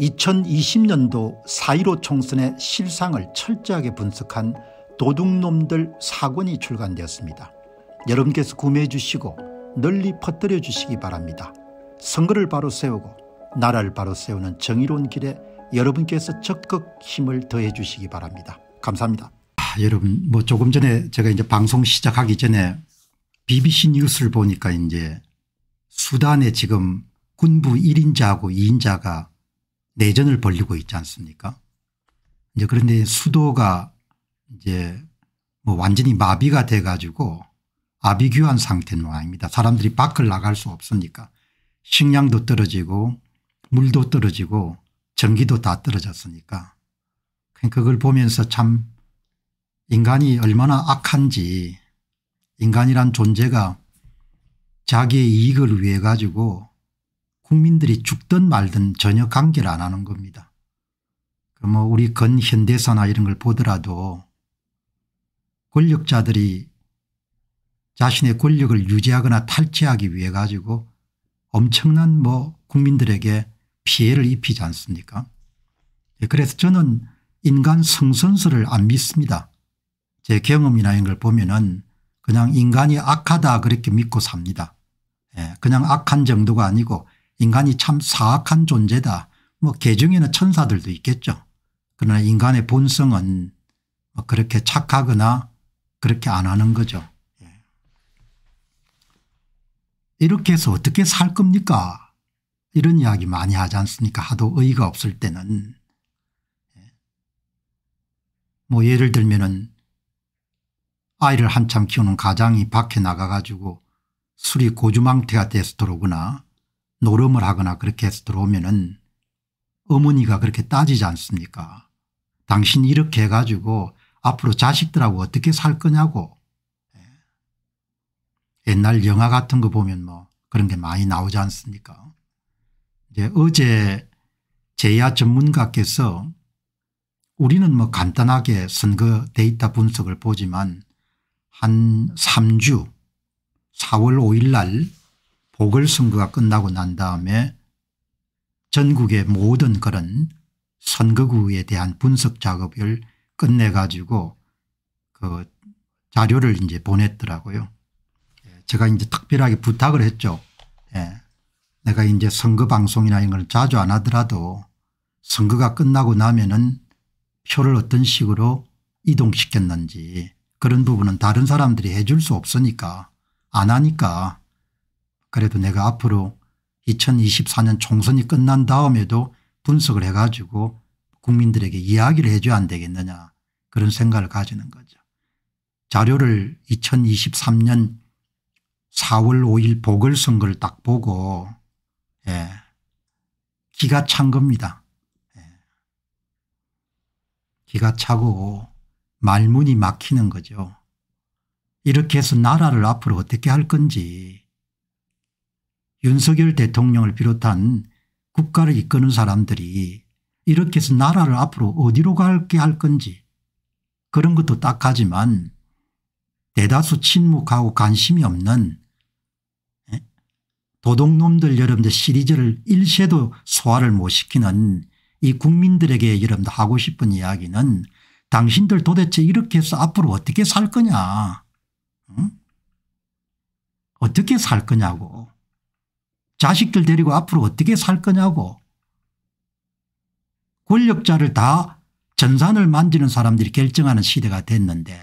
2020년도 4.15 총선의 실상을 철저하게 분석한 도둑놈들 사권이 출간되었습니다. 여러분께서 구매해 주시고 널리 퍼뜨려 주시기 바랍니다. 선거를 바로 세우고 나라를 바로 세우는 정의로운 길에 여러분께서 적극 힘을 더해 주시기 바랍니다. 감사합니다. 아, 여러분 뭐 조금 전에 제가 이제 방송 시작하기 전에 BBC 뉴스를 보니까 이제 수단에 지금 군부 1인자하고 2인자가 내전을 벌리고 있지 않습니까? 이제 그런데 수도가 이제 뭐 완전히 마비가 돼 가지고 아비규환 상태는 아닙니다. 사람들이 밖을 나갈 수 없으니까 식량도 떨어지고 물도 떨어지고 전기도 다 떨어졌으니까 그러니까 그걸 보면서 참 인간이 얼마나 악한지 인간이란 존재가 자기의 이익을 위해 가지고 국민들이 죽든 말든 전혀 관계를 안 하는 겁니다. 뭐 우리 근현대사나 이런 걸 보더라도 권력자들이 자신의 권력을 유지하거나 탈취하기 위해 가지고 엄청난 뭐 국민들에게 피해를 입히지 않습니까 예, 그래서 저는 인간 성선설을 안 믿습니다. 제 경험이나 이런 걸 보면은 그냥 인간이 악하다 그렇게 믿고 삽니다. 예, 그냥 악한 정도가 아니고 인간이 참 사악한 존재다. 뭐 개중에는 천사들도 있겠죠. 그러나 인간의 본성은 뭐 그렇게 착하거나 그렇게 안 하는 거죠. 예. 이렇게 해서 어떻게 살 겁니까? 이런 이야기 많이 하지 않습니까? 하도 의의가 없을 때는. 예. 뭐 예를 들면은 아이를 한참 키우는 가장이 밖에 나가 가지고 술이 고주망태가 돼서 들어오거나 노름을 하거나 그렇게 해서 들어오면은 어머니가 그렇게 따지지 않습니까 당신 이렇게 해가지고 앞으로 자식들하고 어떻게 살 거냐고 예. 옛날 영화 같은 거 보면 뭐 그런 게 많이 나오지 않습니까 이제 어제 제야 전문가께서 우리는 뭐 간단하게 선거 데이터 분석을 보지만 한 3주 4월 5일 날 보궐선거가 끝나고 난 다음에 전국의 모든 그런 선거구에 대한 분석 작업을 끝내 가지고 그 자료를 이제 보냈더라고요. 예, 제가 이제 특별하게 부탁을 했죠. 예. 내가 이제 선거 방송이나 이런 걸 자주 안 하더라도 선거가 끝나고 나면은 표를 어떤 식으로 이동시켰는지 그런 부분은 다른 사람들이 해줄 수 없으니까 안 하니까 그래도 내가 앞으로 2024년 총선이 끝난 다음에도 분석을 해가지고 국민들에게 이야기를 해줘야 안 되겠느냐 그런 생각을 가지는 거죠. 자료를 2023년 4월 5일 보궐선거를 딱 보고 예. 기가 찬 겁니다. 예. 기가 차고 말문이 막히는 거죠. 이렇게 해서 나라를 앞으로 어떻게 할 건지 윤석열 대통령을 비롯한 국가를 이끄는 사람들이 이렇게 해서 나라를 앞으로 어디로 갈게 할 건지 그런 것도 딱하지만 대다수 침묵하고 관심이 없는 예? 도둑놈들 여러분들 시리즈를 일세도 소화를 못 시키는 이 국민들에게 여러분들 하고 싶은 이야기는 당신들 도대체 이렇게 해서 앞으로 어떻게 살 거냐 응? 어떻게 살 거냐고 자식들 데리고 앞으로 어떻게 살 거냐고 권력자를 다 전산을 만지는 사람들이 결정하는 시대가 됐는데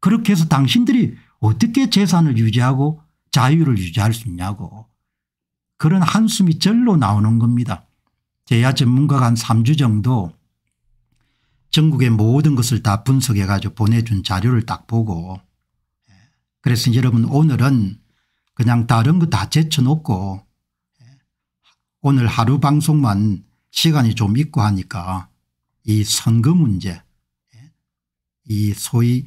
그렇게 해서 당신들이 어떻게 재산을 유지하고 자유를 유지할 수 있냐고 그런 한숨이 절로 나오는 겁니다. 제야 전문가가 한 3주 정도 전국의 모든 것을 다 분석해 가지고 보내준 자료를 딱 보고 예. 그래서 여러분 오늘은 그냥 다른 거 다 제쳐놓고 예, 오늘 하루 방송만 시간이 좀 있고 하니까 이 선거 문제 예, 이 소위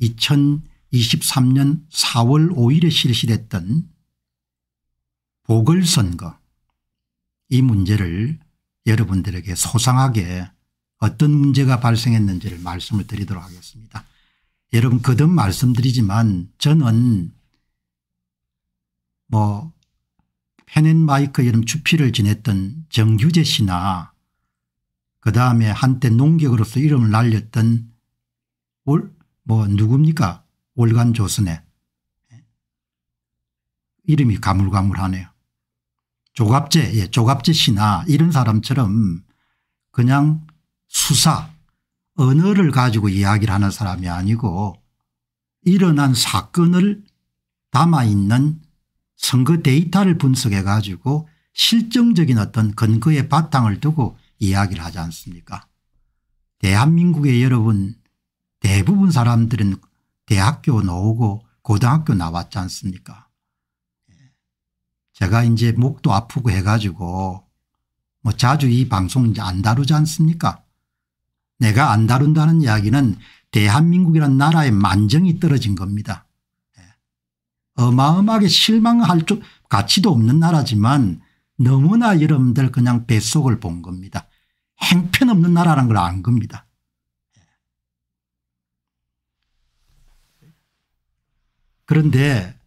2023년 4월 5일에 실시됐던 보궐선거 이 문제를 여러분들에게 소상하게 어떤 문제가 발생했는지를 말씀을 드리도록 하겠습니다. 여러분 거듭 말씀드리지만 저는 뭐 펜앤마이크 이름 주피를 지냈던 정규재 씨나 그다음에 한때 농객으로서 이름을 날렸던 올뭐 누굽니까 월간조선에 이름이 가물가물하네요. 조갑재 예 조갑재 씨나 이런 사람처럼 그냥 수사 언어를 가지고 이야기를 하는 사람이 아니고 일어난 사건을 담아있는 선거 데이터를 분석해 가지고 실정적인 어떤 근거의 바탕을 두고 이야기를 하지 않습니까 대한민국의 여러분 대부분 사람들은 대학교 나오고 고등학교 나왔지 않습니까 제가 이제 목도 아프고 해가지고 뭐 자주 이 방송 이제 안 다루지 않습니까 내가 안 다룬다는 이야기는 대한민국이란 나라의 만정이 떨어진 겁니다. 어마어마하게 실망할 줄 가치도 없는 나라지만 너무나 여러분들 그냥 뱃속을 본 겁니다. 행편없는 나라라는 걸 안 겁니다. 그런데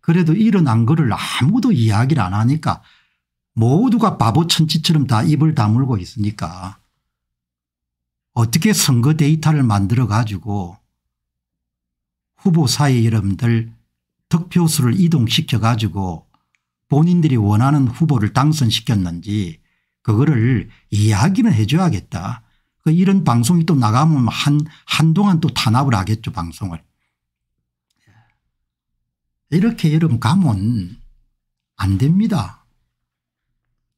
그래도 일어난 거를 아무도 이야기를 안 하니까 모두가 바보 천지처럼다 입을 다물고 있으니까 어떻게 선거 데이터를 만들어 가지고 후보 사의 여러분들 득표수를 이동시켜 가지고 본인들이 원하는 후보를 당선시켰는지 그거를 이야기는 해줘야겠다. 그 이런 방송이 또 나가면 한, 한동안 또 탄압을 하겠죠 방송을. 이렇게 여러분 가면 안 됩니다.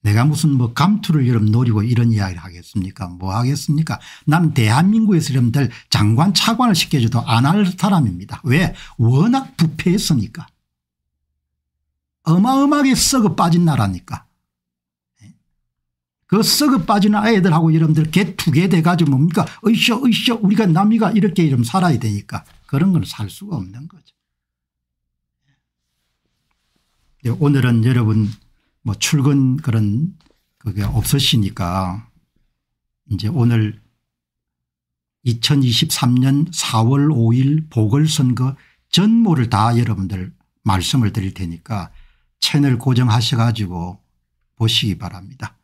내가 무슨 뭐 감투를 여러분 노리고 이런 이야기를 하겠습니까 뭐 하겠습니까 나는 대한민국에서 여러분들 장관 차관을 시켜줘도 안 할 사람입니다. 왜 워낙 부패했으니까 어마어마하게 썩어 빠진 나라니까 네. 그 썩어 빠지는 들하고 여러분들 개투개 돼가지고 뭡니까 으쌰 으쌰 우리가 남이가 이렇게 이러 살아야 되니까 그런 건 살 수가 없는 거죠. 네. 오늘은 여러분 뭐 출근 그런 그게 없으시니까 이제 오늘 2023년 4월 5일 보궐선거 전모를 다 여러분들 말씀을 드릴 테니까 채널 고정하셔 가지고 보시기 바랍니다.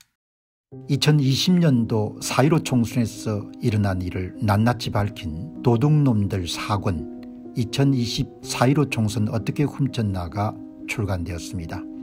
2020년도 4.15 총선에서 일어난 일을 낱낱이 밝힌 도둑놈들 사권2020 4.15 총선 어떻게 훔쳤나가 출간되었습니다.